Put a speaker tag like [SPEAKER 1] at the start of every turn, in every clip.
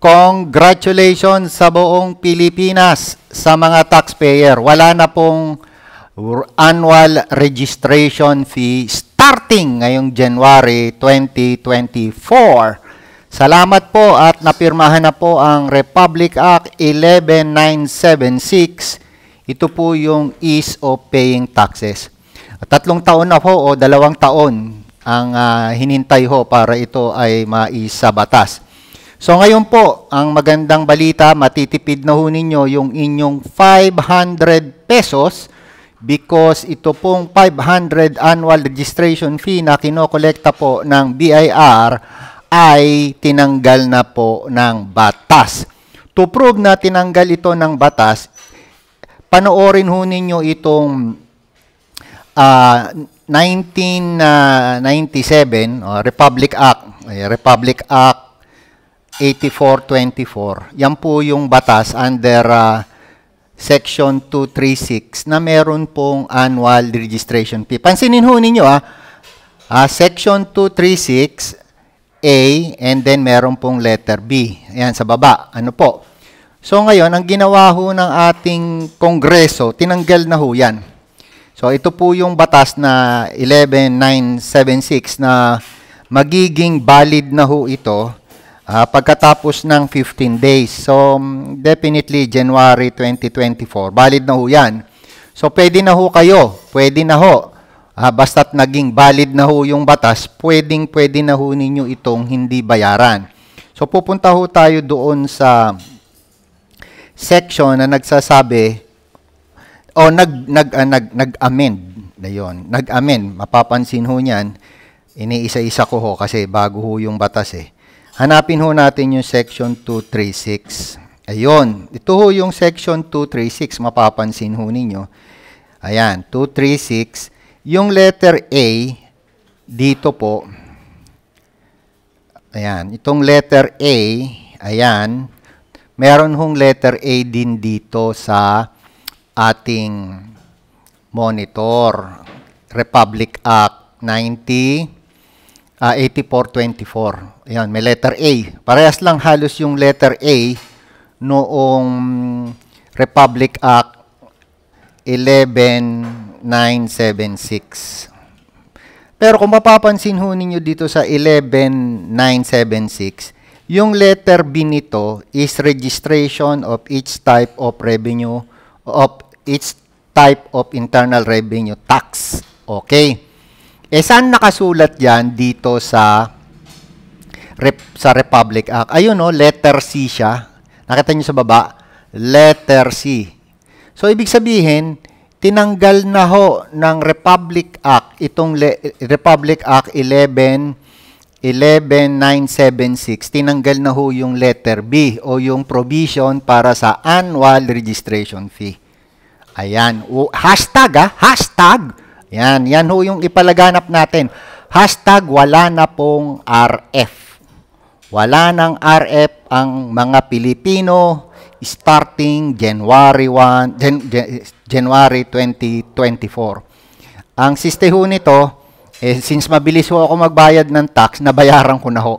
[SPEAKER 1] Congratulations sa buong Pilipinas sa mga taxpayer. Wala na pong annual registration fee starting ngayong January 2024. Salamat po at napirmahan na po ang Republic Act 11976. Ito po yung ease of paying taxes. Tatlong taon na po o dalawang taon ang uh, hinintay ho para ito ay maisa batas. So ngayon po, ang magandang balita, matitipid na ho ninyo yung inyong 500 pesos because ito pong 500 annual registration fee na kinokolekta po ng BIR ay tinanggal na po ng batas. To prove na tinanggal ito ng batas, panoorin ho ninyo itong uh, 1997 uh, Republic Act, Republic Act 8424. Yan po yung batas under uh, Section 236 na meron pong annual registration fee. Pansinin ho ninyo ah, uh, Section 236 A and then meron pong letter B. Ayan sa baba. Ano po? So ngayon, ang ginawa ho ng ating kongreso, tinanggal na ho yan. So ito po yung batas na 11976 na magiging valid na ho ito uh, pagkatapos ng 15 days. So, mm, definitely January 2024. Valid na ho yan. So, pwede na ho kayo. Pwede na ho. Uh, basta't naging valid na ho yung batas, pwedeng pwede na ho ninyo itong hindi bayaran. So, pupunta ho tayo doon sa section na nagsasabi o nag nag uh, nag nag-amend na yon. Nag-amend, mapapansin ho niyan. Iniisa-isa ko ho kasi bago ho yung batas eh. Hanapin ho natin yung section 236. Ayun, ito ho yung section 236, mapapansin ho ninyo. Ayan, 236. Yung letter A, dito po, ayan, itong letter A, ayan, meron hong letter A din dito sa ating monitor. Republic Act 90, uh, ah, 8424. Ayan, may letter A. Parehas lang halos yung letter A noong Republic Act 11976. Pero kung mapapansin ho ninyo dito sa 11976, yung letter B nito is registration of each type of revenue of each type of internal revenue tax. Okay? Eh, saan nakasulat yan dito sa rep, sa Republic Act? Ayun, no, letter C siya. Nakita niyo sa baba? Letter C. So, ibig sabihin, tinanggal na ho ng Republic Act, itong Le Republic Act 11, 11976, tinanggal na ho yung letter B o yung provision para sa annual registration fee. Ayan. O, hashtag ah, hashtag yan, yan ho yung ipalaganap natin. Hashtag wala na pong RF. Wala ng RF ang mga Pilipino starting January 1, Jan, Jan, January 2024. Ang siste ho nito, eh, since mabilis ho ako magbayad ng tax, nabayaran ko na ho.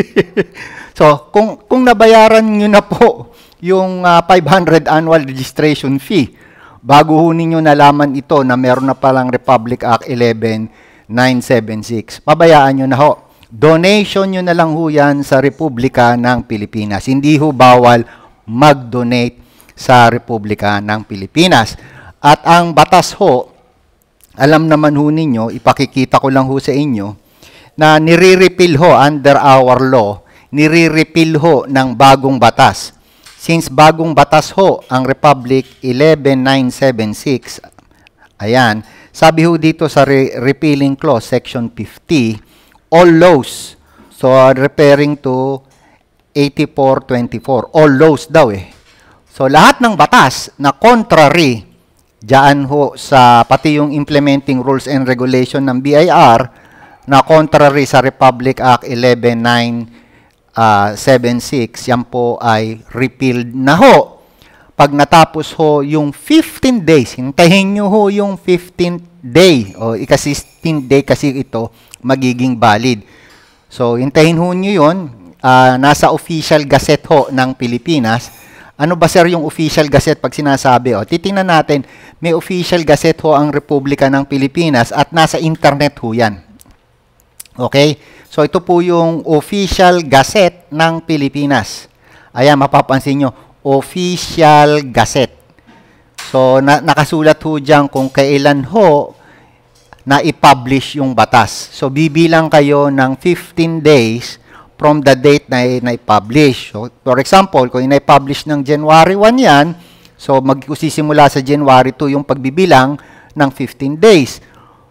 [SPEAKER 1] so, kung, kung nabayaran nyo na po yung uh, ah, 500 annual registration fee, bago ho ninyo nalaman ito na meron na palang Republic Act 11976, pabayaan nyo na ho. Donation nyo na lang ho yan sa Republika ng Pilipinas. Hindi ho bawal mag-donate sa Republika ng Pilipinas. At ang batas ho, alam naman ho ninyo, ipakikita ko lang ho sa inyo, na nire ho under our law, nire ho ng bagong batas Since bagong batas ho ang Republic 11976, ayan, sabi ho dito sa re- repealing clause, section 50, all laws, so uh, referring to 8424, all laws daw eh. So lahat ng batas na contrary diyan ho sa pati yung implementing rules and regulation ng BIR na contrary sa Republic Act 11976, uh, ah, 7.6, yan po ay repealed na ho. Pag natapos ho yung 15 days, hintayin nyo ho yung 15th day o ika-16 day kasi ito magiging valid. So, hintayin ho nyo yun. Uh, nasa official gazette ho ng Pilipinas. Ano ba sir yung official gazette pag sinasabi? O, titingnan natin, may official gazette ho ang Republika ng Pilipinas at nasa internet ho yan. Okay? So ito po yung official gazette ng Pilipinas. Ayan, mapapansin nyo, official gazette. So na, nakasulat ho dyan kung kailan ho na i-publish yung batas. So bibilang kayo ng 15 days from the date na na-publish. So, for example, kung na-publish ng January 1 yan, so magsisimula sa January 2 yung pagbibilang ng 15 days.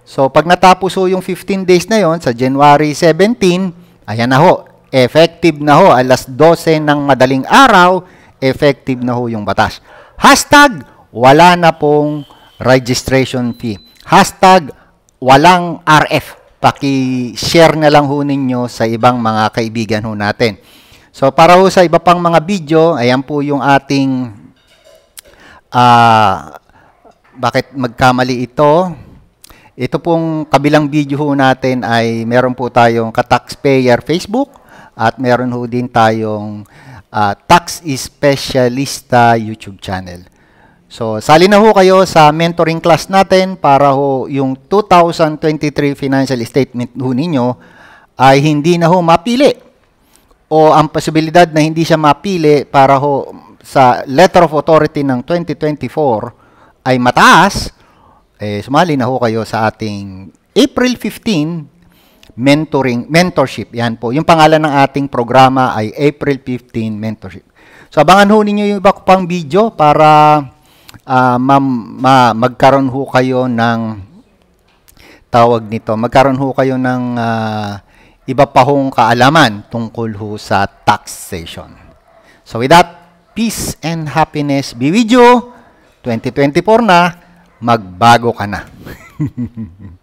[SPEAKER 1] So, pag natapos ho yung 15 days na yon sa January 17, ayan na ho, effective na ho, alas 12 ng madaling araw, effective na ho yung batas. Hashtag, wala na pong registration fee. Hashtag, walang RF. Paki-share na lang ho ninyo sa ibang mga kaibigan ho natin. So, para ho sa iba pang mga video, ayan po yung ating, uh, bakit magkamali ito, ito pong kabilang video ho natin ay meron po tayong ka-taxpayer Facebook at meron ho din tayong uh, tax specialista YouTube channel. So, sali na ho kayo sa mentoring class natin para ho yung 2023 financial statement ho ninyo ay hindi na ho mapili o ang posibilidad na hindi siya mapili para ho sa letter of authority ng 2024 ay mataas eh, sumali na ho kayo sa ating April 15 mentoring mentorship. Yan po. Yung pangalan ng ating programa ay April 15 mentorship. So abangan ho ninyo yung iba ko pang video para uh, ah, ma- ma- magkaroon ho kayo ng tawag nito. Magkaroon ho kayo ng uh, iba pa hong kaalaman tungkol ho sa taxation. So with that, peace and happiness be with you. 2024 na magbago ka na.